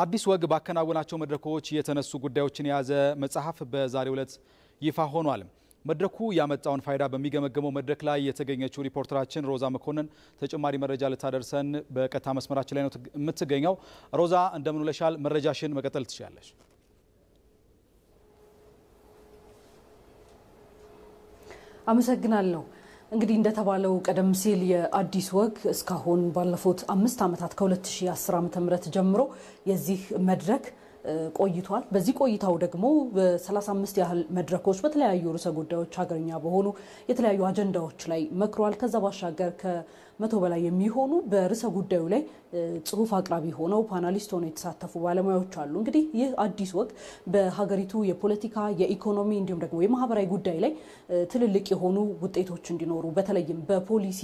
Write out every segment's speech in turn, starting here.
አዲስ ወግ ባከናወናቸው መድረኮች የተነሱ ጉዳዮችን የያዘ መጽሐፍ በዛሬው ዕለት ይፋ ሆኗል። መድረኩ ያመጣውን ፋይዳ በሚገመገመው መድረክ ላይ የተገኘችው ሪፖርተራችን ሮዛ መኮንን ተጨማሪ መረጃ ልታደርሰን በቀጥታ መስመራችን ላይ ነው የምትገኘው። ሮዛ እንደምን ውለሻል? መረጃሽን መቀጠል ትችላለሽ። አመሰግናለሁ። እንግዲህ እንደተባለው ቀደም ሲል የአዲስ ወግ እስካሁን ባለፉት አምስት ዓመታት ከ2010 ዓ ም ጀምሮ የዚህ መድረክ ቆይቷል። በዚህ ቆይታው ደግሞ በ35 ያህል መድረኮች በተለያዩ ርዕሰ ጉዳዮች ሀገርኛ በሆኑ የተለያዩ አጀንዳዎች ላይ መክሯል። ከዛ ባሻገር መቶ በላይ የሚሆኑ በርዕሰ ጉዳዩ ላይ ጽሁፍ አቅራቢ ሆነው ፓናሊስት ሆነው የተሳተፉ ባለሙያዎች አሉ። እንግዲህ ይህ አዲስ ወቅት በሀገሪቱ የፖለቲካ የኢኮኖሚ እንዲሁም ደግሞ የማህበራዊ ጉዳይ ላይ ትልልቅ የሆኑ ውጤቶች እንዲኖሩ በተለይም በፖሊሲ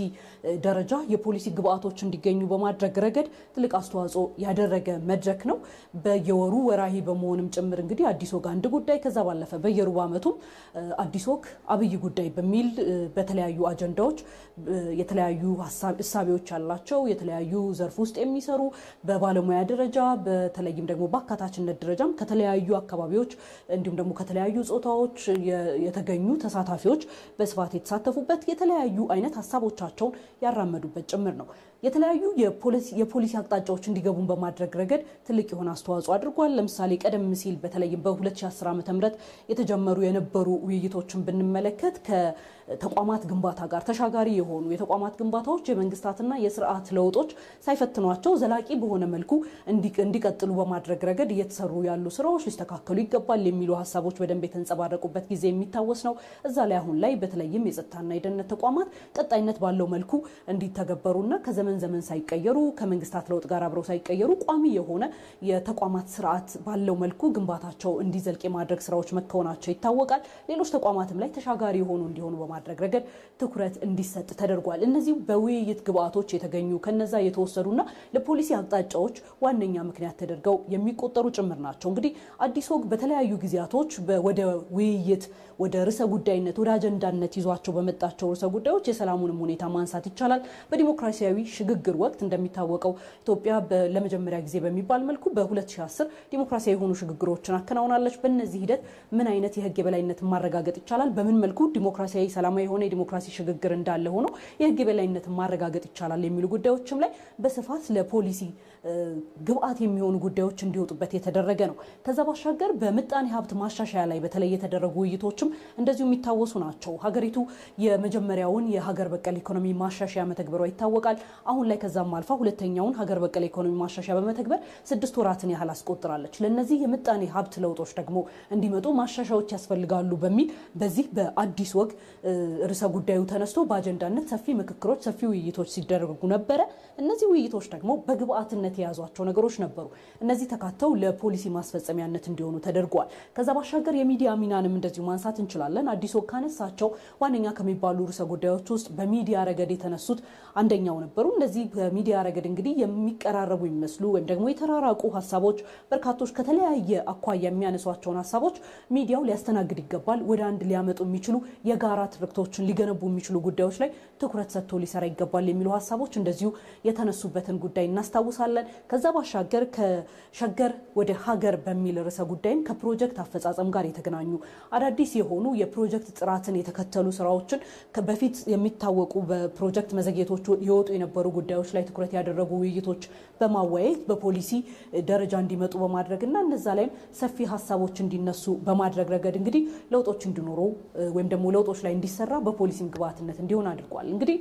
ደረጃ የፖሊሲ ግብአቶች እንዲገኙ በማድረግ ረገድ ትልቅ አስተዋጽኦ ያደረገ መድረክ ነው። በየወሩ ወራሂ በመሆንም ጭምር እንግዲህ አዲስ ወግ አንድ ጉዳይ ከዛ ባለፈ በየሩብ ዓመቱም አዲስ ወግ አብይ ጉዳይ በሚል በተለያዩ አጀንዳዎች የተለያዩ ሀሳብ እሳቤዎች ያላቸው የተለያዩ ዘርፍ ውስጥ የሚሰሩ በባለሙያ ደረጃ በተለይም ደግሞ በአካታችነት ደረጃም ከተለያዩ አካባቢዎች እንዲሁም ደግሞ ከተለያዩ ጾታዎች የተገኙ ተሳታፊዎች በስፋት የተሳተፉበት የተለያዩ አይነት ሀሳቦቻቸውን ያራመዱበት ጭምር ነው። የተለያዩ የፖሊሲ አቅጣጫዎች እንዲገቡን በማድረግ ረገድ ትልቅ የሆነ አስተዋጽኦ አድርጓል። ለምሳሌ ቀደም ሲል በተለይም በ2010 ዓ ም የተጀመሩ የነበሩ ውይይቶችን ብንመለከት ከተቋማት ግንባታ ጋር ተሻጋሪ የሆኑ የተቋማት ግንባታዎች የመንግስታትና የስርዓት ለውጦች ሳይፈትኗቸው ዘላቂ በሆነ መልኩ እንዲቀጥሉ በማድረግ ረገድ እየተሰሩ ያሉ ስራዎች ሊስተካከሉ ይገባል የሚሉ ሀሳቦች በደንብ የተንጸባረቁበት ጊዜ የሚታወስ ነው። እዛ ላይ አሁን ላይ በተለይም የጸጥታና የደህንነት ተቋማት ቀጣይነት ባለው መልኩ እንዲተገበሩና ከዘመን ዘመን ሳይቀየሩ ከመንግስታት ለውጥ ጋር አብረው ሳይቀየሩ ቋሚ የሆነ የተቋማት ስርዓት ባለው መልኩ ግንባታቸው እንዲዘልቅ የማድረግ ስራዎች መከወናቸው ይታወቃል። ሌሎች ተቋማትም ላይ ተሻጋሪ የሆኑ እንዲሆኑ በማድረግ ረገድ ትኩረት እንዲሰጥ ተደርጓል። እነዚህ በውይ የውይይት ግብአቶች የተገኙ ከነዛ የተወሰዱና ለፖሊሲ አቅጣጫዎች ዋነኛ ምክንያት ተደርገው የሚቆጠሩ ጭምር ናቸው። እንግዲህ አዲስ ወግ በተለያዩ ጊዜያቶች ወደ ውይይት ወደ ርዕሰ ጉዳይነት ወደ አጀንዳነት ይዟቸው በመጣቸው ርዕሰ ጉዳዮች የሰላሙንም ሁኔታ ማንሳት ይቻላል። በዲሞክራሲያዊ ሽግግር ወቅት እንደሚታወቀው ኢትዮጵያ ለመጀመሪያ ጊዜ በሚባል መልኩ በ2010 ዲሞክራሲያዊ የሆኑ ሽግግሮችን አከናውናለች። በእነዚህ ሂደት ምን አይነት የህግ የበላይነት ማረጋገጥ ይቻላል? በምን መልኩ ዲሞክራሲያዊ ሰላማዊ የሆነ የዲሞክራሲ ሽግግር እንዳለ ሆኖ የህግ የበላይነት ማረጋገጥ ይቻላል የሚሉ ጉዳዮችም ላይ በስፋት ለፖሊሲ ግብአት የሚሆኑ ጉዳዮች እንዲወጡበት የተደረገ ነው። ከዛ ባሻገር በምጣኔ ሀብት ማሻሻያ ላይ በተለይ የተደረጉ ውይይቶችም እንደዚሁ የሚታወሱ ናቸው። ሀገሪቱ የመጀመሪያውን የሀገር በቀል ኢኮኖሚ ማሻሻያ መተግበሯ ይታወቃል። አሁን ላይ ከዛም አልፋ ሁለተኛውን ሀገር በቀል ኢኮኖሚ ማሻሻያ በመተግበር ስድስት ወራትን ያህል አስቆጥራለች። ለእነዚህ የምጣኔ ሀብት ለውጦች ደግሞ እንዲመጡ ማሻሻዎች ያስፈልጋሉ በሚል በዚህ በአዲስ ወግ ርዕሰ ጉዳዩ ተነስቶ በአጀንዳነት ሰፊ ምክክሮች ሰፊ ውይይቶች ሲደረጉ ነበረ። እነዚህ ውይይቶች ደግሞ በግብአትነት የያዟቸው ነገሮች ነበሩ። እነዚህ ተካተው ለፖሊሲ ማስፈጸሚያነት እንዲሆኑ ተደርገዋል። ከዛ ባሻገር የሚዲያ ሚናንም እንደዚሁ ማንሳት እንችላለን። አዲሶ ካነሳቸው ዋነኛ ከሚባሉ ርዕሰ ጉዳዮች ውስጥ በሚዲያ ረገድ የተነሱት አንደኛው ነበሩ። እነዚህ በሚዲያ ረገድ እንግዲህ የሚቀራረቡ የሚመስሉ ወይም ደግሞ የተራራቁ ሀሳቦች በርካቶች ከተለያየ አኳያ የሚያነሷቸውን ሀሳቦች ሚዲያው ሊያስተናግድ ይገባል። ወደ አንድ ሊያመጡ የሚችሉ የጋራ ትርክቶችን ሊገነቡ የሚችሉ ጉዳዮች ላይ ትኩረት ሰጥቶ ሊሰራ ይገባል ይገባል የሚሉ ሀሳቦች እንደዚሁ የተነሱበትን ጉዳይ እናስታውሳለን። ከዛ ባሻገር ከሸገር ወደ ሀገር በሚል ርዕሰ ጉዳይም ከፕሮጀክት አፈጻጸም ጋር የተገናኙ አዳዲስ የሆኑ የፕሮጀክት ጥራትን የተከተሉ ስራዎችን በፊት የሚታወቁ በፕሮጀክት መዘግየቶች የወጡ የነበሩ ጉዳዮች ላይ ትኩረት ያደረጉ ውይይቶች በማወያየት በፖሊሲ ደረጃ እንዲመጡ በማድረግና እነዛ ላይም ሰፊ ሀሳቦች እንዲነሱ በማድረግ ረገድ እንግዲህ ለውጦች እንዲኖሩ ወይም ደግሞ ለውጦች ላይ እንዲሰራ በፖሊሲም ግብዓትነት እንዲሆን አድርጓል። እንግዲህ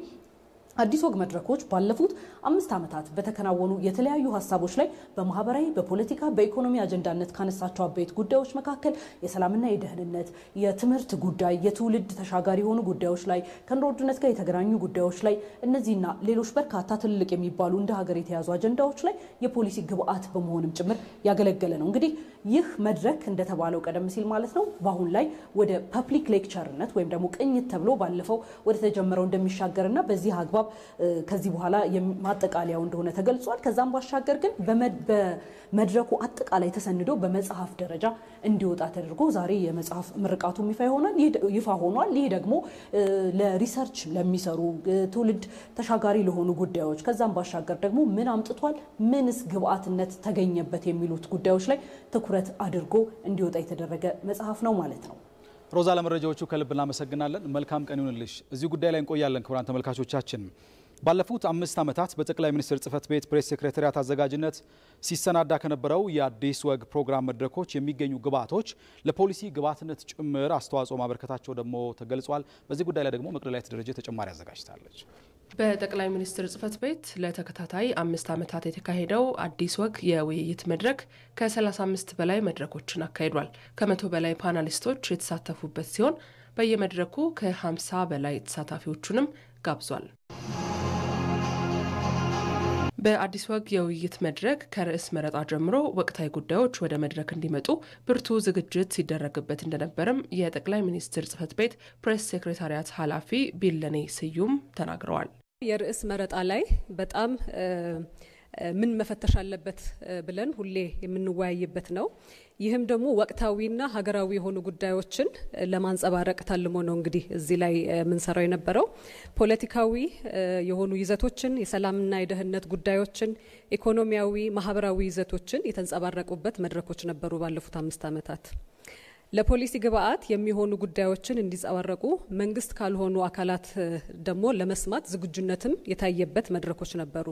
አዲስ ወግ መድረኮች ባለፉት አምስት ዓመታት በተከናወኑ የተለያዩ ሀሳቦች ላይ በማህበራዊ፣ በፖለቲካ፣ በኢኮኖሚ አጀንዳነት ካነሳቸው አበይት ጉዳዮች መካከል የሰላምና የደህንነት፣ የትምህርት ጉዳይ፣ የትውልድ ተሻጋሪ የሆኑ ጉዳዮች ላይ ከኑሮ ውድነት ጋር የተገናኙ ጉዳዮች ላይ እነዚህና ሌሎች በርካታ ትልልቅ የሚባሉ እንደ ሀገር የተያዙ አጀንዳዎች ላይ የፖሊሲ ግብዓት በመሆንም ጭምር ያገለገለ ነው። እንግዲህ ይህ መድረክ እንደተባለው ቀደም ሲል ማለት ነው በአሁን ላይ ወደ ፐብሊክ ሌክቸርነት ወይም ደግሞ ቅኝት ተብሎ ባለፈው ወደ ተጀመረው እንደሚሻገርና በዚህ አግባብ አግባብ ከዚህ በኋላ ማጠቃለያው እንደሆነ ተገልጿል። ከዛም ባሻገር ግን በመድረኩ አጠቃላይ ተሰንዶ በመጽሐፍ ደረጃ እንዲወጣ ተደርጎ ዛሬ የመጽሐፍ ምርቃቱ ይፋ ይሆናል ይፋ ሆኗል። ይህ ደግሞ ለሪሰርች ለሚሰሩ ትውልድ ተሻጋሪ ለሆኑ ጉዳዮች ከዛም ባሻገር ደግሞ ምን አምጥቷል፣ ምንስ ግብአትነት ተገኘበት የሚሉት ጉዳዮች ላይ ትኩረት አድርጎ እንዲወጣ የተደረገ መጽሐፍ ነው ማለት ነው። ሮዛ ለመረጃዎቹ ከልብ እናመሰግናለን። መልካም ቀን ይሁንልሽ። እዚህ ጉዳይ ላይ እንቆያለን። ክቡራን ተመልካቾቻችን ባለፉት አምስት ዓመታት በጠቅላይ ሚኒስትር ጽህፈት ቤት ፕሬስ ሴክሬታሪያት አዘጋጅነት ሲሰናዳ ከነበረው የአዲስ ወግ ፕሮግራም መድረኮች የሚገኙ ግብዓቶች ለፖሊሲ ግብዓትነት ጭምር አስተዋጽኦ ማበርከታቸው ደግሞ ተገልጿል። በዚህ ጉዳይ ላይ ደግሞ መቅደላዊት ደረጀ ተጨማሪ አዘጋጅታለች። በጠቅላይ ሚኒስትር ጽህፈት ቤት ለተከታታይ አምስት ዓመታት የተካሄደው አዲስ ወግ የውይይት መድረክ ከ35 በላይ መድረኮችን አካሂዷል። ከመቶ በላይ ፓናሊስቶች የተሳተፉበት ሲሆን በየመድረኩ ከ50 በላይ ተሳታፊዎቹንም ጋብዟል። በአዲስ ወግ የውይይት መድረክ ከርዕስ መረጣ ጀምሮ ወቅታዊ ጉዳዮች ወደ መድረክ እንዲመጡ ብርቱ ዝግጅት ሲደረግበት እንደነበርም የጠቅላይ ሚኒስትር ጽህፈት ቤት ፕሬስ ሴክሬታሪያት ኃላፊ ቢለኔ ስዩም ተናግረዋል። የርዕስ መረጣ ላይ በጣም ምን መፈተሽ አለበት ብለን ሁሌ የምንወያይበት ነው። ይህም ደግሞ ወቅታዊና ሀገራዊ የሆኑ ጉዳዮችን ለማንጸባረቅ ታልሞ ነው እንግዲህ እዚህ ላይ የምንሰራው የነበረው ፖለቲካዊ የሆኑ ይዘቶችን፣ የሰላምና የደህንነት ጉዳዮችን፣ ኢኮኖሚያዊ፣ ማህበራዊ ይዘቶችን የተንጸባረቁበት መድረኮች ነበሩ ባለፉት አምስት ዓመታት። ለፖሊሲ ግብአት የሚሆኑ ጉዳዮችን እንዲንጸባረቁ መንግስት ካልሆኑ አካላት ደግሞ ለመስማት ዝግጁነትም የታየበት መድረኮች ነበሩ።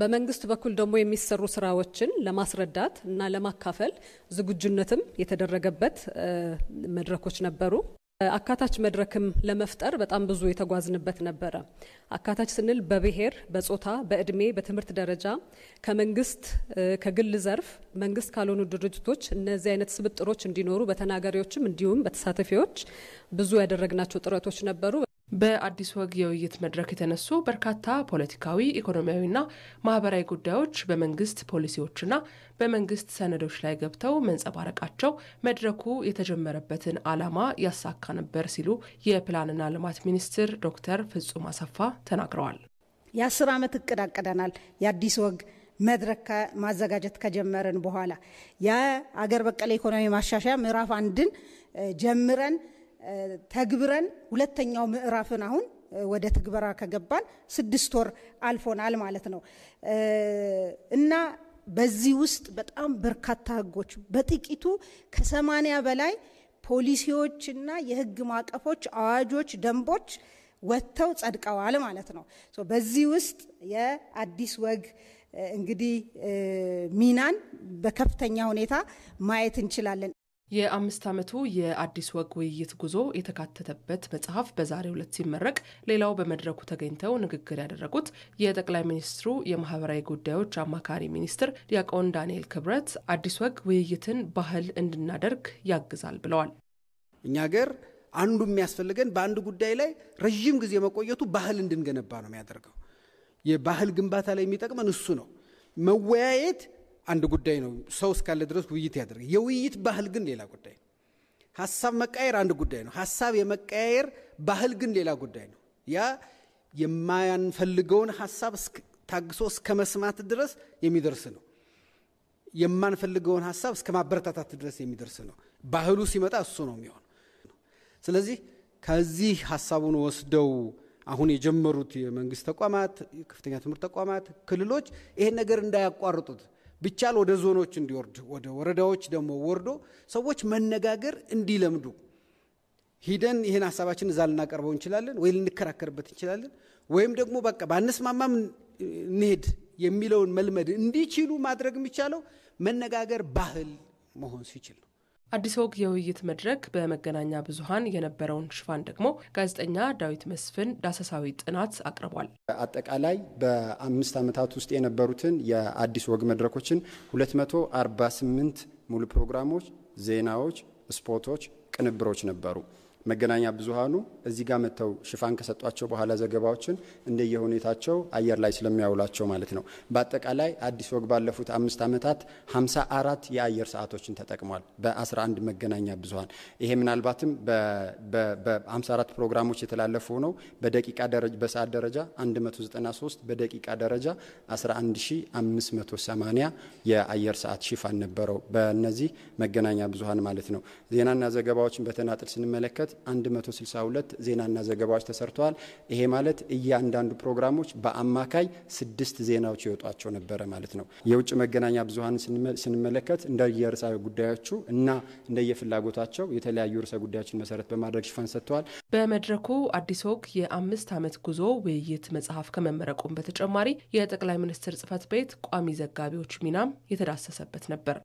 በመንግስት በኩል ደግሞ የሚሰሩ ስራዎችን ለማስረዳት እና ለማካፈል ዝግጁነትም የተደረገበት መድረኮች ነበሩ። አካታች መድረክም ለመፍጠር በጣም ብዙ የተጓዝንበት ነበረ። አካታች ስንል በብሔር፣ በጾታ፣ በእድሜ፣ በትምህርት ደረጃ ከመንግስት ከግል ዘርፍ መንግስት ካልሆኑ ድርጅቶች እነዚህ አይነት ስብጥሮች እንዲኖሩ በተናጋሪዎችም እንዲሁም በተሳተፊዎች ብዙ ያደረግናቸው ጥረቶች ነበሩ። በአዲስ ወግ የውይይት መድረክ የተነሱ በርካታ ፖለቲካዊ፣ ኢኮኖሚያዊና ማህበራዊ ጉዳዮች በመንግስት ፖሊሲዎችና በመንግስት ሰነዶች ላይ ገብተው መንጸባረቃቸው መድረኩ የተጀመረበትን ዓላማ ያሳካ ነበር ሲሉ የፕላንና ልማት ሚኒስትር ዶክተር ፍጹም አሰፋ ተናግረዋል። የአስር ዓመት እቅድ አቅደናል። የአዲስ ወግ መድረክ ማዘጋጀት ከጀመርን በኋላ የአገር በቀል ኢኮኖሚ ማሻሻያ ምዕራፍ አንድን ጀምረን ተግብረን ሁለተኛው ምዕራፍን አሁን ወደ ትግበራ ከገባን ስድስት ወር አልፎናል ማለት ነው እና በዚህ ውስጥ በጣም በርካታ ህጎች በጥቂቱ ከሰማኒያ በላይ ፖሊሲዎችና የህግ ማቀፎች፣ አዋጆች፣ ደንቦች ወጥተው ጸድቀዋል ማለት ነው። በዚህ ውስጥ የአዲስ ወግ እንግዲህ ሚናን በከፍተኛ ሁኔታ ማየት እንችላለን። የአምስት ዓመቱ የአዲስ ወግ ውይይት ጉዞ የተካተተበት መጽሐፍ በዛሬው ዕለት ሲመረቅ ሌላው በመድረኩ ተገኝተው ንግግር ያደረጉት የጠቅላይ ሚኒስትሩ የማህበራዊ ጉዳዮች አማካሪ ሚኒስትር ዲያቆን ዳንኤል ክብረት አዲስ ወግ ውይይትን ባህል እንድናደርግ ያግዛል ብለዋል። እኛ ገር አንዱ የሚያስፈልገን በአንድ ጉዳይ ላይ ረዥም ጊዜ መቆየቱ ባህል እንድንገነባ ነው የሚያደርገው። የባህል ግንባታ ላይ የሚጠቅመን እሱ ነው መወያየት አንድ ጉዳይ ነው። ሰው እስካለ ድረስ ውይይት ያደርግ። የውይይት ባህል ግን ሌላ ጉዳይ ነው። ሀሳብ መቃየር አንድ ጉዳይ ነው። ሀሳብ የመቃየር ባህል ግን ሌላ ጉዳይ ነው። ያ የማንፈልገውን ሀሳብ ታግሶ እስከ መስማት ድረስ የሚደርስ ነው። የማንፈልገውን ሀሳብ እስከ ማበረታታት ድረስ የሚደርስ ነው። ባህሉ ሲመጣ እሱ ነው የሚሆን። ስለዚህ ከዚህ ሀሳቡን ወስደው አሁን የጀመሩት የመንግስት ተቋማት፣ የከፍተኛ ትምህርት ተቋማት፣ ክልሎች ይሄን ነገር እንዳያቋርጡት ብቻል ወደ ዞኖች እንዲወርድ ወደ ወረዳዎች ደግሞ ወርዶ ሰዎች መነጋገር እንዲለምዱ ሂደን ይህን ሀሳባችን እዛ ልናቀርበው እንችላለን ወይ ልንከራከርበት እንችላለን ወይም ደግሞ በቃ ባነስማማም እንሄድ የሚለውን መልመድ እንዲችሉ ማድረግ የሚቻለው መነጋገር ባህል መሆን ሲችል ነው። አዲስ ወግ የውይይት መድረክ በመገናኛ ብዙኃን የነበረውን ሽፋን ደግሞ ጋዜጠኛ ዳዊት መስፍን ዳሰሳዊ ጥናት አቅርቧል። አጠቃላይ በአምስት ዓመታት ውስጥ የነበሩትን የአዲስ ወግ መድረኮችን 248 ሙሉ ፕሮግራሞች፣ ዜናዎች፣ ስፖርቶች፣ ቅንብሮች ነበሩ። መገናኛ ብዙሃኑ እዚህ ጋር መጥተው ሽፋን ከሰጧቸው በኋላ ዘገባዎችን እንደየሁኔታቸው አየር ላይ ስለሚያውላቸው ማለት ነው። በአጠቃላይ አዲስ ወግ ባለፉት አምስት ዓመታት 54 የአየር ሰዓቶችን ተጠቅሟል በ11 መገናኛ ብዙሃን። ይሄ ምናልባትም በ54 ፕሮግራሞች የተላለፉ ነው። በደቂቃ በሰዓት ደረጃ 193 በደቂቃ ደረጃ 11580 የአየር ሰዓት ሽፋን ነበረው በእነዚህ መገናኛ ብዙሃን ማለት ነው። ዜናና ዘገባዎችን በተናጥል ስንመለከት 162 ዜናና ዘገባዎች ተሰርተዋል። ይሄ ማለት እያንዳንዱ ፕሮግራሞች በአማካይ ስድስት ዜናዎች ይወጧቸው ነበረ ማለት ነው። የውጭ መገናኛ ብዙሀን ስንመለከት እንደየርዕሰ ጉዳዮቹ እና እንደየፍላጎታቸው የተለያዩ ርዕሰ ጉዳዮችን መሰረት በማድረግ ሽፋን ሰጥተዋል። በመድረኩ አዲስ ወግ የአምስት ዓመት ጉዞ ውይይት መጽሐፍ ከመመረቁም በተጨማሪ የጠቅላይ ሚኒስትር ጽህፈት ቤት ቋሚ ዘጋቢዎች ሚናም የተዳሰሰበት ነበር።